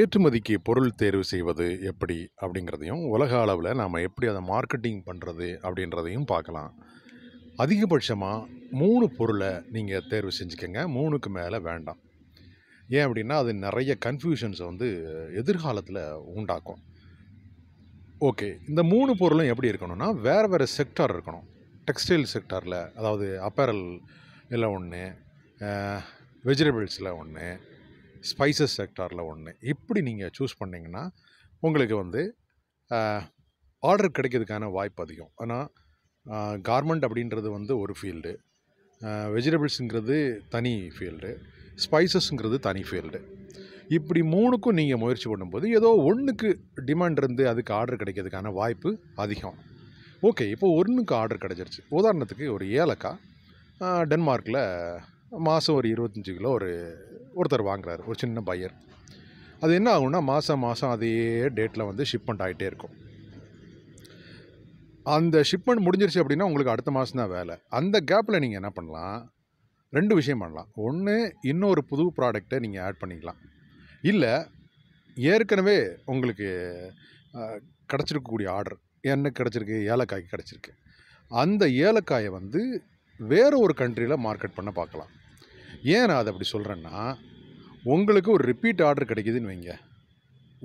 ஏற்றுமதிக்கு பொருள் தேர்வு செய்வது எப்படி அப்படிங்கிறதையும் உலக அளவில் நாம் எப்படி அதை மார்க்கெட்டிங் பண்ணுறது அப்படின்றதையும் பார்க்கலாம் அதிகபட்சமாக மூணு பொருளை நீங்கள் தேர்வு செஞ்சுக்கோங்க மூணுக்கு மேலே வேண்டாம் ஏன் அப்படின்னா அது நிறைய கன்ஃபியூஷன்ஸை வந்து எதிர்காலத்தில் உண்டாக்கும் ஓகே இந்த மூணு பொருளும் எப்படி இருக்கணும்னா வேறு வேறு செக்டார் இருக்கணும் டெக்ஸ்டைல் செக்டாரில் அதாவது அப்பேரல் இல்லை ஒன்று வெஜிடபிள்ஸில் ஒன்று ஸ்பைசஸ் செக்டாரில் ஒன்று இப்படி நீங்கள் சூஸ் பண்ணிங்கன்னா உங்களுக்கு வந்து ஆர்டர் கிடைக்கிறதுக்கான வாய்ப்பு அதிகம் ஆனால் கார்மெண்ட் அப்படின்றது வந்து ஒரு ஃபீல்டு வெஜிடபிள்ஸுங்கிறது தனி ஃபீல்டு ஸ்பைசஸ்ங்கிறது தனி ஃபீல்டு இப்படி மூணுக்கும் நீங்கள் முயற்சி பண்ணும்போது ஏதோ ஒன்றுக்கு டிமாண்ட் இருந்து அதுக்கு ஆர்டர் கிடைக்கிறதுக்கான வாய்ப்பு அதிகம் ஓகே இப்போ ஒன்றுக்கு ஆர்டர் கிடைச்சிருச்சு உதாரணத்துக்கு ஒரு ஏலக்காய் டென்மார்க்கில் மாதம் ஒரு இருபத்தஞ்சி கிலோ ஒரு ஒருத்தர் வாங்குறாரு ஒரு சின்ன பையர் அது என்ன ஆகும்னா மாதம் மாதம் அதே டேட்டில் வந்து ஷிப்மெண்ட் ஆகிட்டே இருக்கும் அந்த ஷிப்மெண்ட் முடிஞ்சிருச்சு அப்படின்னா உங்களுக்கு அடுத்த மாதம் தான் வேலை அந்த கேப்பில் நீங்கள் என்ன பண்ணலாம் ரெண்டு விஷயம் பண்ணலாம் ஒன்று இன்னொரு புது ப்ராடக்டை நீங்கள் ஆட் பண்ணிக்கலாம் இல்லை ஏற்கனவே உங்களுக்கு கிடச்சிருக்கக்கூடிய ஆர்டர் என்ன கிடச்சிருக்கு ஏலக்காய்க்கு கிடச்சிருக்கு அந்த ஏலக்காயை வந்து வேறு ஒரு கண்ட்ரியில் மார்க்கெட் பண்ண பார்க்கலாம் ஏன் நான் அதை அப்படி சொல்கிறேன்னா உங்களுக்கு ஒரு ரிப்பீட் ஆர்டர் கிடைக்குதுன்னு வைங்க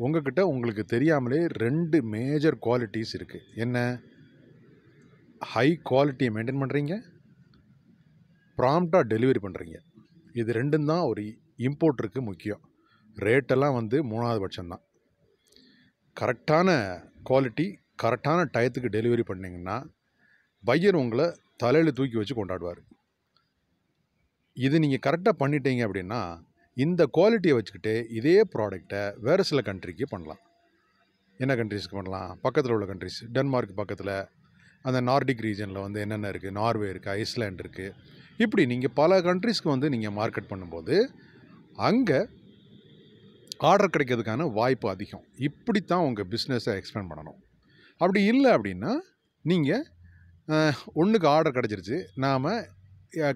உங்ககிட்ட உங்களுக்கு தெரியாமலே ரெண்டு மேஜர் குவாலிட்டிஸ் இருக்குது என்ன ஹை குவாலிட்டியை மெயின்டைன் பண்ணுறீங்க ப்ராம்ப்டாக டெலிவரி பண்ணுறீங்க இது ரெண்டும் தான் ஒரு இம்போர்ட்டருக்கு முக்கியம் ரேட்டெல்லாம் வந்து மூணாவது பட்சம்தான் கரெக்டான குவாலிட்டி கரெக்டான டயத்துக்கு டெலிவரி பண்ணிங்கன்னா பையர் உங்களை தலையில் தூக்கி வச்சு கொண்டாடுவார் இது நீங்கள் கரெக்டாக பண்ணிட்டீங்க அப்படின்னா இந்த குவாலிட்டியை வச்சுக்கிட்டு இதே ப்ராடக்டை வேறு சில கண்ட்ரிக்கு பண்ணலாம் என்ன கண்ட்ரிஸ்க்கு பண்ணலாம் பக்கத்தில் உள்ள கண்ட்ரிஸ் டென்மார்க் பக்கத்தில் அந்த நார்டிக் ரீஜனில் வந்து என்னென்ன இருக்குது நார்வே இருக்குது ஐஸ்லேண்ட் இருக்குது இப்படி நீங்கள் பல கண்ட்ரிஸ்க்கு வந்து நீங்கள் மார்க்கெட் பண்ணும்போது அங்கே ஆர்டர் கிடைக்கிறதுக்கான வாய்ப்பு அதிகம் இப்படி தான் உங்கள் பிஸ்னஸை எக்ஸ்பேண்ட் பண்ணணும் அப்படி இல்லை அப்படின்னா நீங்கள் ஒன்றுக்கு ஆர்டர் கிடச்சிருச்சு நாம்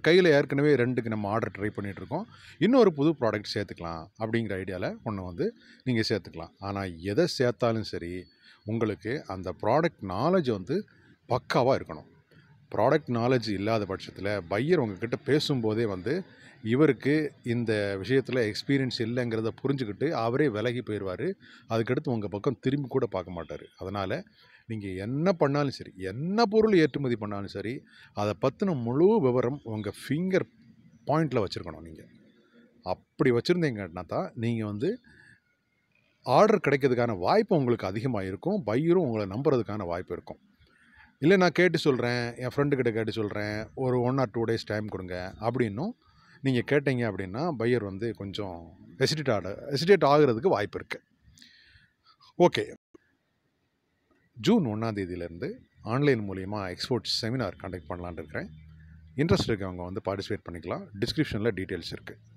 கையில் ஏற்கனவே ரெண்டுக்கு நம்ம ஆர்டர் ட்ரை பண்ணிகிட்ருக்கோம் இன்னொரு புது ப்ராடக்ட் சேர்த்துக்கலாம் அப்படிங்கிற ஐடியாவில் ஒன்று வந்து நீங்கள் சேர்த்துக்கலாம் ஆனால் எதை சேர்த்தாலும் சரி உங்களுக்கு அந்த ப்ராடக்ட் நாலேஜ் வந்து பக்காவாக இருக்கணும் ப்ராடக்ட் நாலேஜ் இல்லாத பட்சத்தில் பையர் உங்ககிட்ட பேசும்போதே வந்து இவருக்கு இந்த விஷயத்தில் எக்ஸ்பீரியன்ஸ் இல்லைங்கிறத புரிஞ்சுக்கிட்டு அவரே விலகி போயிடுவார் அதுக்கடுத்து உங்கள் பக்கம் திரும்பி கூட பார்க்க மாட்டார் அதனால் நீங்கள் என்ன பண்ணாலும் சரி என்ன பொருள் ஏற்றுமதி பண்ணாலும் சரி அதை பற்றின முழு விவரம் உங்கள் ஃபிங்கர் பாயிண்டில் வச்சுருக்கணும் நீங்கள் அப்படி வச்சுருந்தீங்கன்னா தான் நீங்கள் வந்து ஆர்டர் கிடைக்கிறதுக்கான வாய்ப்பு உங்களுக்கு அதிகமாக இருக்கும் பையரும் உங்களை நம்புறதுக்கான வாய்ப்பு இருக்கும் இல்லை நான் கேட்டு சொல்கிறேன் என் ஃப்ரெண்டுக்கிட்ட கேட்டு சொல்கிறேன் ஒரு one or two days time கொடுங்க அப்படின்னும் நீங்கள் கேட்டீங்க அப்படின்னா பையர் வந்து கொஞ்சம் ஹெசிடேட் ஆட ஹெசிடேட் ஆகிறதுக்கு வாய்ப்பு இருக்குது ஓகே ஜூன் ஒன்றாந்தேதியிலேருந்து ஆன்லைன் மூலிமா எக்ஸ்போர்ட் செமினார் கண்டக்ட் பண்ணலான்னு இருக்கிறேன் இன்ட்ரெஸ்ட் இருக்கவங்க வந்து பார்ட்டிசிபேட் பண்ணிக்கலாம் டிஸ்கிரிப்ஷனில் டீட்டெயில்ஸ் இருக்குது